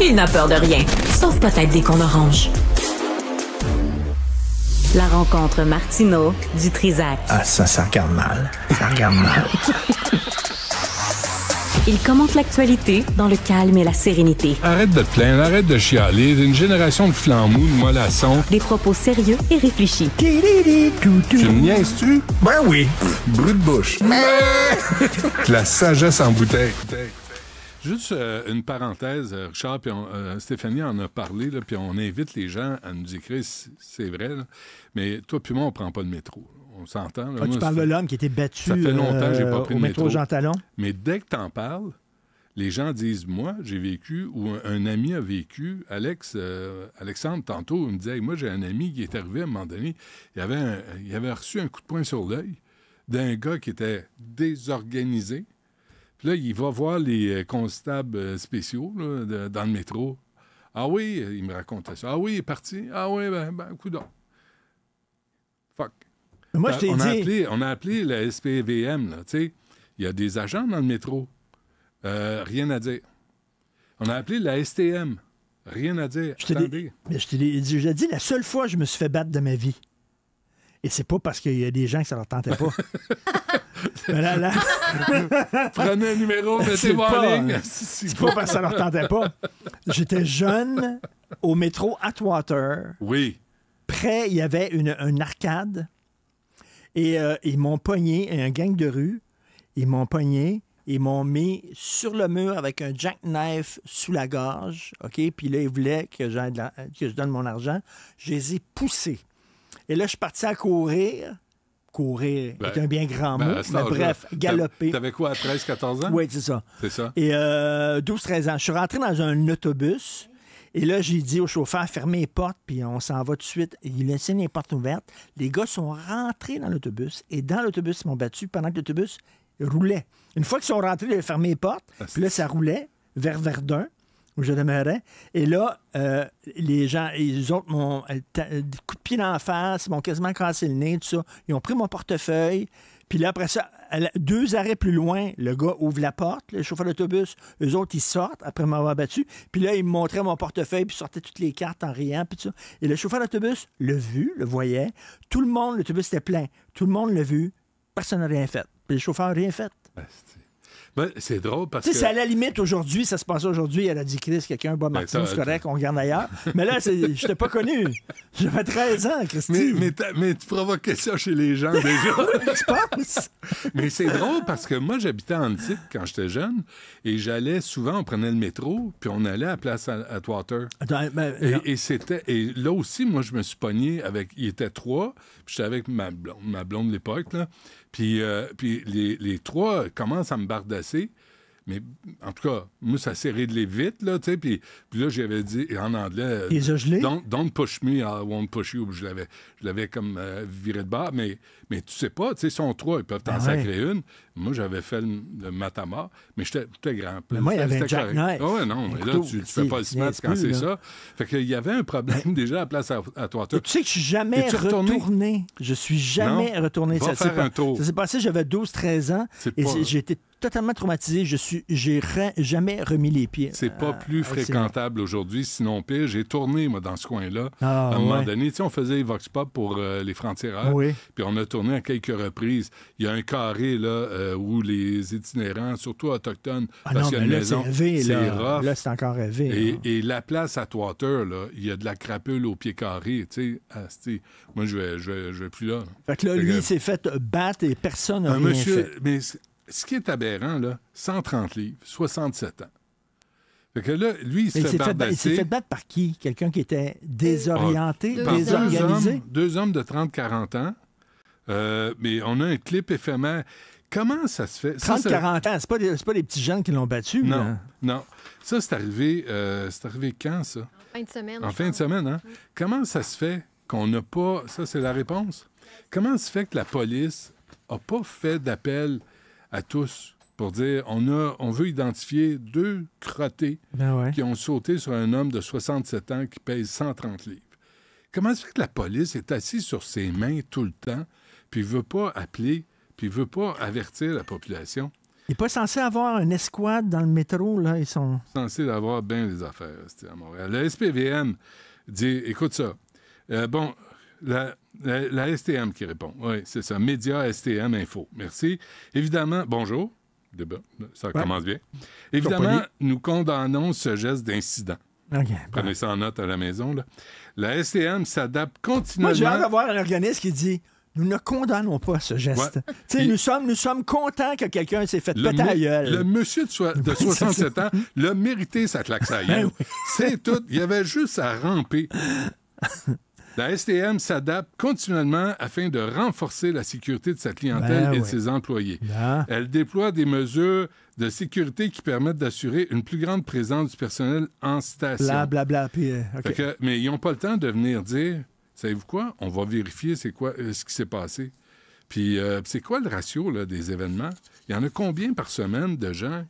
Il n'a peur de rien, sauf peut-être des qu'on orange. La rencontre Martino du Trisac. Ah, ça, ça regarde mal. Ça regarde mal. Il commente l'actualité dans le calme et la sérénité. Arrête de te plaindre, arrête de chialer. Une génération de flambous, de mollassons. Des propos sérieux et réfléchis. Tu me tu Ben oui. Brut de bouche. la sagesse en bouteille. Juste euh, une parenthèse, euh, Richard, puis euh, Stéphanie en a parlé, puis on invite les gens à nous écrire, c'est vrai, mais toi puis moi, on prend pas de métro. On s'entend. Ah, tu parles de l'homme qui était battu ça fait longtemps que j'ai pas pris métro. Mais dès que tu en parles, les gens disent moi j'ai vécu ou un, ami a vécu Alex Alexandre tantôt il me disait moi j'ai un ami qui est arrivé à un moment donné il avait il avait reçu un coup de poing sur l'œil d'un gars qui était désorganisé puis là, il va voir les euh, constables euh, spéciaux dans le métro. Ah oui, euh, il me racontait ça. Ah oui, il est parti. Ah oui, ben, ben coup d'or. Fuck. Moi, ben, on a appelé la SPVM, tu sais. Il y a des agents dans le métro. rien à dire. On a appelé la STM. Rien à dire. Je t'ai dit, la seule fois que je me suis fait battre de ma vie. Et c'est pas parce qu'il y a des gens que ça leur tentait pas. Prenez un numéro, mettez-moi en ligne. C'est pas parce que ça leur tentait pas. J'étais jeune au métro Atwater. Oui. Près, il y avait une, arcade. Et euh, ils m'ont pogné, un gang de rue. Ils m'ont pogné. Ils m'ont mis sur le mur avec un jackknife sous la gorge. OK? Puis là, ils voulaient que, que je donne mon argent. Je les ai poussés. Et là, je suis parti à courir courir, est ben, un bien grand ben, mot, mais bref, galoper. T'avais quoi, à 13, 14 ans? Oui, c'est ça. C'est ça. Et 12, euh, 13 ans. Je suis rentré dans un autobus. Et là, j'ai dit au chauffeur, fermez les portes, puis on s'en va tout de suite. Il a signé les portes ouvertes. Les gars sont rentrés dans l'autobus, et dans l'autobus, ils m'ont battu pendant que l'autobus roulait. Une fois qu'ils sont rentrés, ils ont fermé les portes, ah, puis là, ça roulait vers Verdun où je demeurais. Et là, euh, les gens, les autres m'ont euh, euh, coup de pied dans la face, m'ont quasiment cassé le nez, tout ça. Ils ont pris mon portefeuille. Puis là, après ça, deux arrêts plus loin, le gars ouvre la porte, le chauffeur d'autobus, eux autres, ils sortent après m'avoir battu. Puis là, ils me montraient mon portefeuille, puis sortaient toutes les cartes en riant, puis tout ça. Et le chauffeur d'autobus le vu, le voyait. Tout le monde, l'autobus était plein. Tout le monde l'a vu. Personne n'a rien fait. Puis le chauffeur n'a rien fait. Ben, c'est drôle parce que. c'est à la limite aujourd'hui, ça se passe aujourd'hui, elle a dit Chris, quelqu'un bat ben, Martin, c'est correct, euh, on regarde ailleurs. mais là, je t'ai pas connu. J'avais 13 ans, Christine. Mais, mais, tu provoques ça chez les gens déjà. se passe? Mais c'est drôle parce que moi, j'habitais en Antique quand j'étais jeune et j'allais souvent, on prenait le métro, puis on allait à Place Atwater. Ah, ben, ben, et, c'était. Et là aussi, moi, je me suis pogné avec. Il était trois, puis j'étais avec ma blonde, de l'époque, là. Puis, euh, puis les, les trois commencent à me bardasser. Mais en tout cas, moi, ça s'est réglé vite, là, tu sais. Puis, là, j'avais dit en anglais. Euh, Les ont Don't, push me, I won't push you. Je l'avais, comme euh, viré de bas. Mais, mais tu sais pas, tu sais, ils sont trois, ils peuvent t'en ah sacrer une. Moi, j'avais fait le, matama, mais j'étais grand. Mais moi, il y avait un Jack Ah ouais, non, mais là, tu, fais pas le smash quand c'est ça. Fait qu'il y avait un problème déjà à la place à, toi. Tu sais que je suis jamais retourné. Je suis jamais retourné. Va ça, ça s'est passé, j'avais 12-13 ans. Et j'étais totalement traumatisé. Je suis, j'ai jamais remis les pieds. C'est pas euh, plus ah, fréquentable aujourd'hui, sinon pire. J'ai tourné, moi, dans ce coin-là. Ah, à un moment donné, on faisait Vox Pop pour euh, les frontières. Puis on a tourné à quelques reprises. Il y a un carré, là, euh, où les itinérants, surtout autochtones, ah, parce là, C'est là. c'est encore rêvé. Et, la place à Twater, là, il y a de la crapule au pied carré, tu sais. Ah, moi, je vais, je vais, plus là, Fait que là, lui, il s'est fait battre et personne n'a rien monsieur, ce qui est aberrant, là, 130 livres, 67 ans. Fait que là, lui, il s'est fait, fait, il fait battre par qui? Quelqu'un qui était désorienté, ah, désorganisé? Deux hommes, de 30-40 ans. Euh, mais on a un clip éphémère. Comment ça se fait? 30-40 ans, c'est pas, pas les petits jeunes qui l'ont battu. Non, non. Ça, c'est arrivé, euh, arrivé quand, ça? En fin de semaine. En fin de semaine, hein? Comment ça se fait qu'on n'a pas... Ça, c'est la réponse. Comment ça se fait que la police n'a pas fait d'appel à tous pour dire on, a, on veut identifier deux crottés ben qui ont sauté sur un homme de 67 ans qui pèse 130 livres. Comment est-ce que la police est assise sur ses mains tout le temps, puis veut pas appeler, puis veut pas avertir la population? Il n'est pas censé avoir une escouade dans le métro, là, ils sont... Censé avoir bien les affaires, à Montréal. Le SPVM dit, écoute ça, euh, bon, la, STM qui répond. Oui, c'est ça. Média STM Info. Merci. Évidemment, bonjour. Ça commence bien. Évidemment, nous condamnons ce geste d'incident. Prenez ça en note à la maison. Là. La STM s'adapte continuellement. Moi, j'ai hâte d'avoir un organisme qui dit nous ne condamnons pas ce geste. Nous, sommes, nous sommes contents que quelqu'un s'est fait péter à gueule. Le monsieur de, 67 ans l'a mérité sa claque sa ben C'est tout. Il y avait juste à ramper. La STM s'adapte continuellement afin de renforcer la sécurité de sa clientèle ben et de ses employés. Ben. Elle déploie des mesures de sécurité qui permettent d'assurer une plus grande présence du personnel en station. Blablabla. Euh, mais ils n'ont pas le temps de venir dire, savez-vous quoi, on va vérifier c'est quoi, euh, ce qui s'est passé. Puis euh, c'est quoi le ratio des événements? Il y en a combien par semaine de gens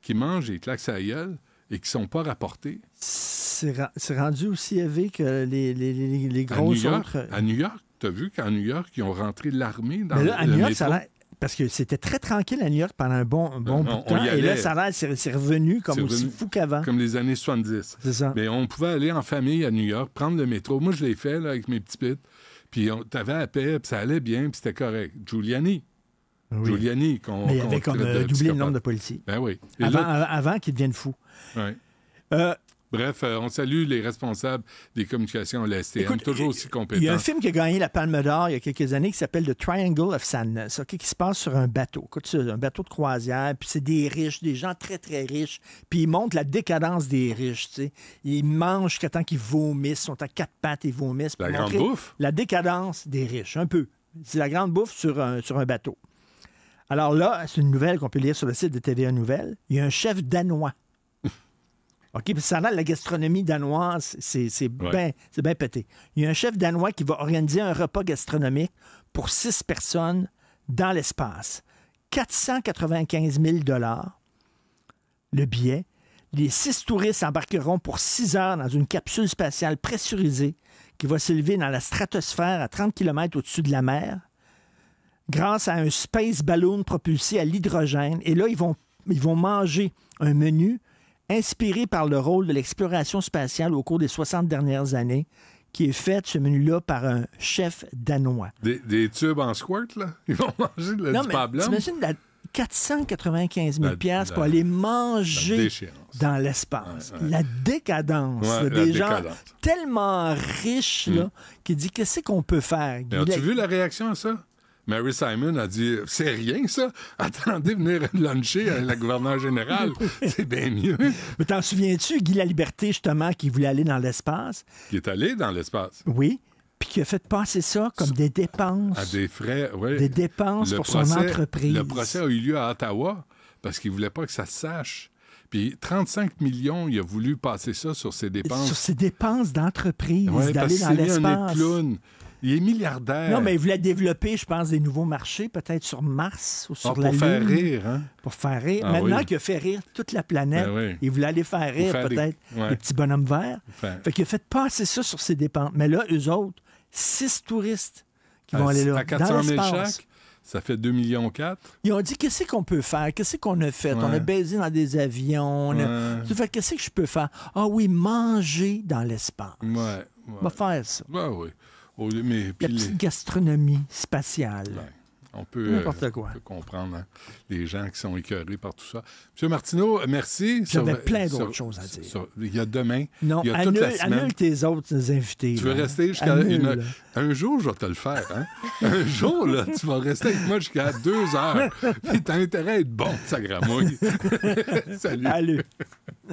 qui mangent et claquent sa gueule et qui ne sont pas rapportés. C'est rendu aussi élevé que les, gros autres. Euh, à New York, tu as vu qu'à New York, ils ont rentré l'armée dans Mais là, à New York, ça a parce que c'était très tranquille à New York pendant un bon, bon bout de temps. Et là, ça a c'est revenu comme aussi fou qu'avant. Comme les années 70. C'est ça. Mais on pouvait aller en famille à New York, prendre le métro. Moi, je l'ai fait avec mes petits pits. Puis tu t'avais à paix, puis ça allait bien, puis c'était correct. Giuliani, ben oui. Giuliani, qu'on. a euh, doublé le nombre de policiers. Ben avant, qu'ils deviennent fous. Euh, Bref, euh, on salue les responsables des communications à la STM, toujours aussi compétents. Il y a un film qui a gagné la Palme d'Or il y a quelques années qui s'appelle The Triangle of Sadness, qui se passe sur un bateau, un bateau de croisière, puis c'est des riches, des gens très, très riches, puis ils montrent la décadence des riches, Ils mangent jusqu'à temps qu'ils vomissent, sont à quatre pattes et vomissent. La grande bouffe? La décadence des riches, un peu. C'est la grande bouffe sur sur un bateau. Alors là, c'est une nouvelle qu'on peut lire sur le site de TVA Nouvelles. Il y a un chef danois. OK, ça la gastronomie danoise, c'est bien pété. Il y a un chef danois qui va organiser un repas gastronomique pour six personnes dans l'espace. 495 000 le billet. Les six touristes embarqueront pour six heures dans une capsule spatiale pressurisée qui va s'élever dans la stratosphère à 30 km au-dessus de la mer grâce à un space balloon propulsé à l'hydrogène. Et là, ils vont, ils vont manger un menu inspiré par le rôle de l'exploration spatiale au cours des 60 dernières années, qui est fait, ce menu-là, par un chef danois. Des, tubes en squirt, là? Ils vont manger de la, non, du mais T'imagines 495 000 pièces pour aller manger dans l'espace. La décadence des gens tellement riches là, hmm. qui dit qu'est-ce qu'on peut faire. As-tu vu la réaction à ça? Mary Simon a dit C'est rien, ça. Attendez venir luncher la gouverneure générale. C'est bien mieux. Mais t'en souviens-tu, Guy Liberté justement, qui voulait aller dans l'espace Qui est allé dans l'espace. Oui puis qui a fait passer ça comme des dépenses. À des frais, oui. Des dépenses pour son entreprise. Le procès a eu lieu à Ottawa parce qu'il ne voulait pas que ça se sache. Puis 35 millions, il a voulu passer ça sur ses dépenses. Sur ses dépenses d'entreprise, d'aller dans l'espace. Il est milliardaire. Non, mais il voulait développer, je pense, des nouveaux marchés, peut-être sur Mars ou ah, sur la Lune. Pour faire rire, hein? Pour faire rire. Ah Maintenant qu'il a fait rire toute la planète, ben il voulait aller faire rire, peut-être, le petit les petits bonhommes verts. Fait qu'il a fait passer ça sur ses dépenses. Mais là, eux autres, six touristes qui vont ah, aller là. À 400 000 chaque? Ça fait 2,4 millions. Ils ont dit qu'est-ce qu'on peut faire? Qu'est-ce qu'on a fait? On a baisé dans des avions. Tu fais qu'est-ce que je peux faire? Ah oui, manger dans l'espace. Ouais. On va faire ça. Ouais, oui. Oh, la petite gastronomie spatiale. Euh, on peut, comprendre hein, les gens qui sont écœurés par tout ça. Monsieur Martineau, merci. J'avais plein d'autres choses à dire. il y a demain. Non, il y a annule, toute la semaine. annule tes autres invités. Tu veux rester jusqu'à Un jour, je vais te le faire. Hein? un jour, là, tu vas rester avec moi jusqu'à deux heures. Puis t'as intérêt à être bon, ça gramouille. Salut.